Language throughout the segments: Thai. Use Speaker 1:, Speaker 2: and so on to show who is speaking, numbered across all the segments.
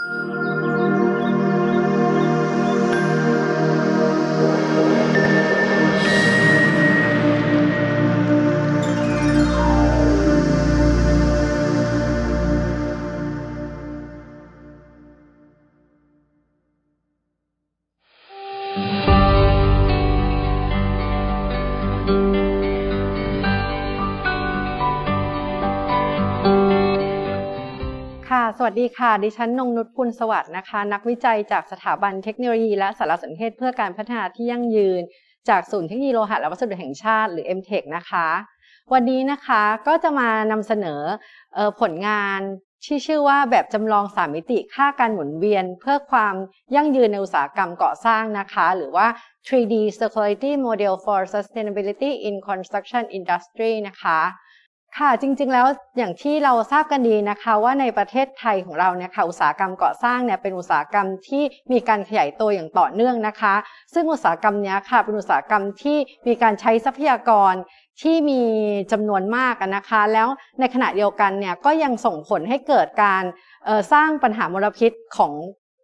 Speaker 1: you สดีค่ะดิฉันนงนุชพุลสวัสดิ์นะคะ นักวิจัยจากสถาบันเทคโนโลยีและสารสนเทศเพื่อการพัฒนาที่ยั่งยืน จากศูนย์เทคโนโลยีโลหะและวัสดุแห่งชาติหรือ m t e c คนะคะ วันนี้นะคะก็จะมานำเสนอผลงานที่ชื่อว่าแบบจำลองสามิติ ค่าการหมุนเวียนเพื่อความยั่งยืนในอุตสาหกรรมก่อสร้างนะคะ หรือว่า 3D Circularity Model for Sustainability in Construction Industry นะคะค่ะจริงๆ แล้วอย่างที่เราทราบกันดีนะคะว่าในประเทศไทยของเราเนี่ยค่ะอุตสาหกรรมก่อสร้างเนี่ยเป็นอุตสาหกรรมที่มีการขยายตัวอย่างต่อเนื่องนะคะ ซึ่งอุตสาหกรรมนี้ค่ะเป็นอุตสาหกรรมที่มีการใช้ทรัพยากรที่มีจำนวนมากนะคะ แล้วในขณะเดียวกันเนี่ยก็ยังส่งผลให้เกิดการสร้างปัญหามลพิษของ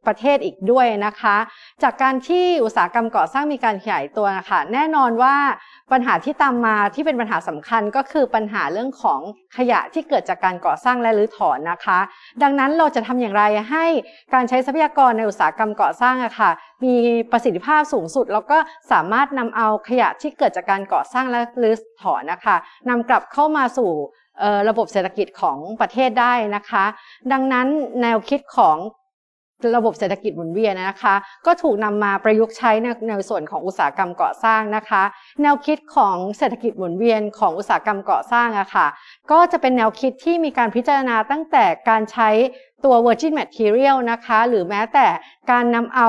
Speaker 1: ประเทศอีกด้วยนะคะ จากการที่อุตสาหกรรมก่อสร้างมีการขยายตัวนะคะ แน่นอนว่าปัญหาที่ตามมาที่เป็นปัญหาสำคัญก็คือปัญหาเรื่องของขยะที่เกิดจากการก่อสร้างและรื้อถอนนะคะ ดังนั้นเราจะทำอย่างไรให้การใช้ทรัพยากรในอุตสาหกรรมก่อสร้างอะคะ่ะมีประสิทธิภาพสูงสุด แล้วก็สามารถนำเอาขยะที่เกิดจากการก่อสร้างและรื้อถอนนะคะ นำกลับเข้ามาสู่ระบบเศรษฐกิจของประเทศได้นะคะ ดังนั้นแนวคิดของระบบเศรษฐกิจหมุนเวียนนะคะ ก็ถูกนำมาประยุกต์ใช้ในในส่วนของอุตสาหกรรมก่อสร้างนะคะ แนวคิดของเศรษฐกิจหมุนเวียนของอุตสาหกรรมก่อสร้างอะคะ่ะก็จะเป็นแนวคิดที่มีการพิจารณาตั้งแต่การใช้ตัว virgin material นะคะ หรือแม้แต่การนำเอา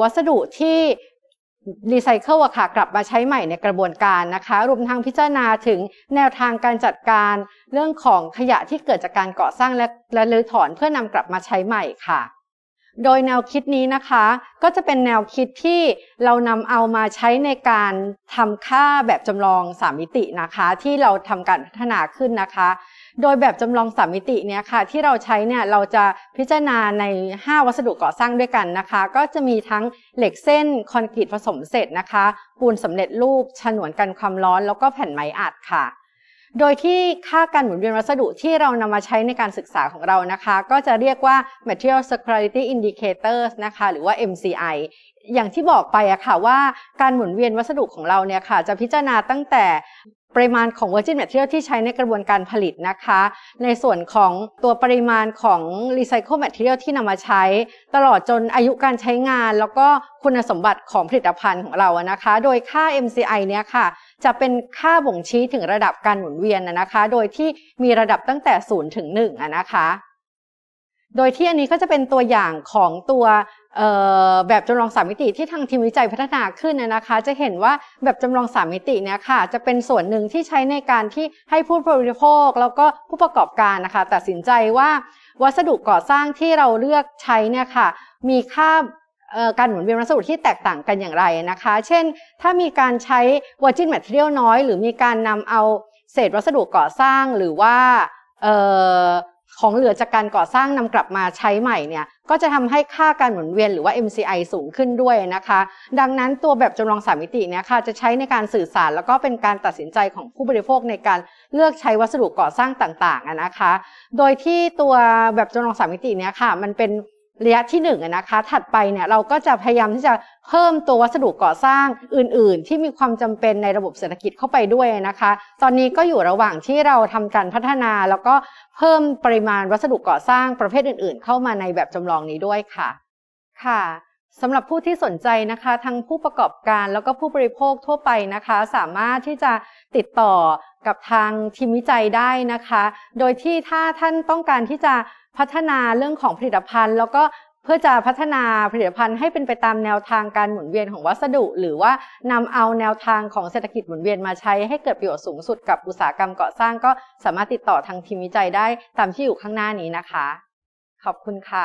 Speaker 1: วัสดุที่รีไซเคิลอะค่ะกลับมาใช้ใหม่ในกระบวนการนะคะรวมทั้งพิจารณาถึงแนวทางการจัดการเรื่องของขยะที่เกิดจากการก่อสร้าง และและลื้อถอนเพื่อนำกลับมาใช้ใหม่ค่ะ โดยแนวคิดนี้นะคะ ก็จะเป็นแนวคิดที่เรานำเอามาใช้ในการทำค่าแบบจำลองสามมิตินะคะที่เราทำการพัฒนาขึ้นนะคะโดยแบบจำลองสามมิติเนี่ยค่ะที่เราใช้เนี่ยเราจะพิจารณาใน 5 วัสดุก่อสร้างด้วยกันนะคะก็จะมีทั้งเหล็กเส้นคอนกรีตผสมเสร็จนะคะปูนสำเร็จรูปฉนวนกันความร้อน แล้วก็แผ่นไม้อัดค่ะ โดยที่ค่าการหมุนเวียนวัสดุที่เรานำมาใช้ในการศึกษาของเรานะคะ ก็จะเรียกว่า Material Circularity Indicators นะคะหรือว่า MCI อย่างที่บอกไปอะค่ะว่าการหมุนเวียนวัสดุของเราเนี่ยค่ะจะพิจารณาตั้งแต่ปริมาณของ Virgin Material ที่ใช้ในกระบวนการผลิตนะคะ ในส่วนของตัวปริมาณของ Recycle Material ที่นำมาใช้ ตลอดจนอายุการใช้งาน แล้วก็คุณสมบัติของผลิตภัณฑ์ของเรานะคะ โดยค่า MCI เนี่ยค่ะจะเป็นค่าบ่งชี้ถึงระดับการหมุนเวียนนะคะโดยที่มีระดับตั้งแต่ 0 ถึง1นะคะโดยที่อันนี้ก็จะเป็นตัวอย่างของตัวแบบจำลองสามมิติที่ทางทีมวิจัยพัฒนาขึ้นนะคะ จะเห็นว่าแบบจำลองสามมิติเนี่ยค่ะ จะเป็นส่วนหนึ่งที่ใช้ในการที่ให้ผู้บริโภค แล้วก็ผู้ประกอบการนะคะ ตัดสินใจว่าวัสดุก่อสร้างที่เราเลือกใช้เนี่ยค่ะ มีค่าการหมุนเวียนวัสดุที่แตกต่างกันอย่างไรนะคะ เช่น ถ้ามีการใช้วอร์จินแมทเทียลน้อยหรือมีการนำเอาเศษวัสดุก่อสร้างหรือว่าของเหลือจากการก่อสร้างนำกลับมาใช้ใหม่เนี่ยก็จะทำให้ค่าการหมุนเวียนหรือว่า MCI สูงขึ้นด้วยนะคะ ดังนั้นตัวแบบจำลองสามมิติเนี่ยค่ะจะใช้ในการสื่อสารแล้วก็เป็นการตัดสินใจของผู้บริโภคในการเลือกใช้วัสดุก่อสร้างต่างๆนะคะ โดยที่ตัวแบบจำลองสามมิติเนี่ยค่ะ มันเป็นระยะที่1นึ่งนะคะ ถัดไปเนี่ยเราก็จะพยายามที่จะเพิ่มตัววัสดุก่อสร้างอื่นๆ ที่มีความจำเป็นในระบบเศรษฐกิจเข้าไปด้วยนะคะ ตอนนี้ก็อยู่ระหว่างที่เราทำการพัฒนา แล้วก็เพิ่มปริมาณวัสดุก่อสร้างประเภทอื่น ๆ เข้ามาในแบบจำลองนี้ด้วยค่ะ ค่ะสำหรับผู้ที่สนใจนะคะทั้งผู้ประกอบการแล้วก็ผู้บริโภคทั่วไปนะคะ สามารถที่จะติดต่อกับทางทีมวิจัยได้นะคะ โดยที่ถ้าท่านต้องการที่จะพัฒนาเรื่องของผลิตภัณฑ์ แล้วก็เพื่อจะพัฒนาผลิตภัณฑ์ให้เป็นไปตามแนวทางการหมุนเวียนของวัสดุ หรือว่านำเอาแนวทางของเศรษฐกิจหมุนเวียนมาใช้ให้เกิดประโยชน์สูงสุดกับอุตสาหกรรมก่อสร้าง ก็สามารถติดต่อทางทีมวิจัยได้ตามที่อยู่ข้างหน้านี้นะคะ ขอบคุณค่ะ